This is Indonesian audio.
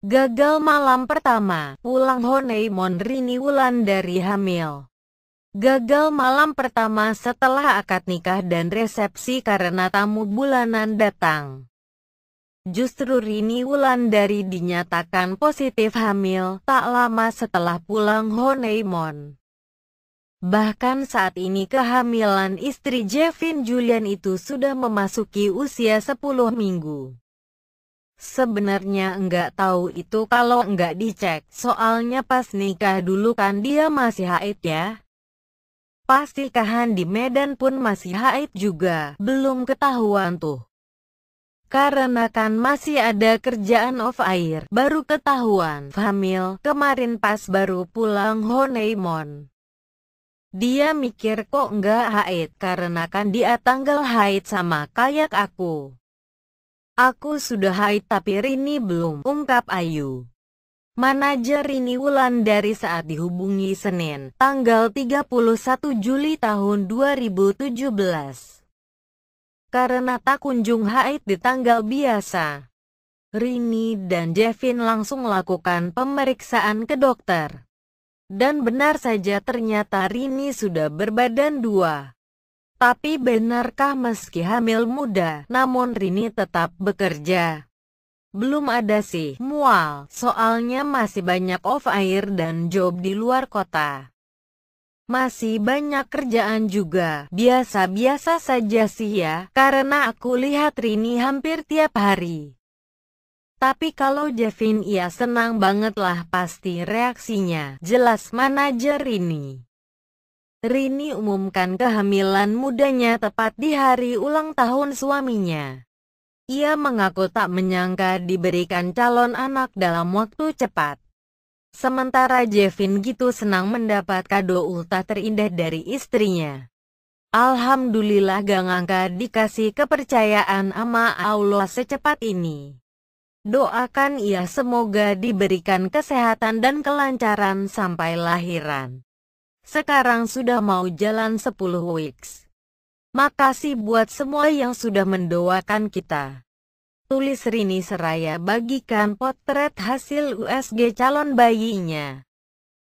Gagal malam pertama, pulang honeymoon Rini Wulan dari hamil. Gagal malam pertama setelah akad nikah dan resepsi karena tamu bulanan datang. Justru Rini Wulan dari dinyatakan positif hamil tak lama setelah pulang honeymoon. Bahkan saat ini kehamilan istri Jevin Julian itu sudah memasuki usia 10 minggu. Sebenarnya enggak tahu itu kalau enggak dicek. Soalnya pas nikah dulu kan dia masih haid ya. Pasti kahan di Medan pun masih haid juga. Belum ketahuan tuh. Karena kan masih ada kerjaan off air. Baru ketahuan. Famil, kemarin pas baru pulang honeymoon. Dia mikir kok enggak haid karena kan dia tanggal haid sama kayak aku. Aku sudah haid tapi Rini belum, ungkap Ayu. Manajer Rini Wulan dari saat dihubungi Senin, tanggal 31 Juli tahun 2017. Karena tak kunjung haid di tanggal biasa, Rini dan Jevin langsung lakukan pemeriksaan ke dokter. Dan benar saja ternyata Rini sudah berbadan dua. Tapi benarkah meski hamil muda, namun Rini tetap bekerja? Belum ada sih, mual, soalnya masih banyak off air dan job di luar kota. Masih banyak kerjaan juga, biasa-biasa saja sih ya, karena aku lihat Rini hampir tiap hari. Tapi kalau Jevin ia senang banget lah pasti reaksinya, jelas manajer Rini. Rini umumkan kehamilan mudanya tepat di hari ulang tahun suaminya. Ia mengaku tak menyangka diberikan calon anak dalam waktu cepat. Sementara Jevin gitu senang mendapat kado ulta terindah dari istrinya. Alhamdulillah gak ngangka dikasih kepercayaan ama Allah secepat ini. Doakan ia semoga diberikan kesehatan dan kelancaran sampai lahiran. Sekarang sudah mau jalan 10 weeks. Makasih buat semua yang sudah mendoakan kita. Tulis Rini Seraya bagikan potret hasil USG calon bayinya.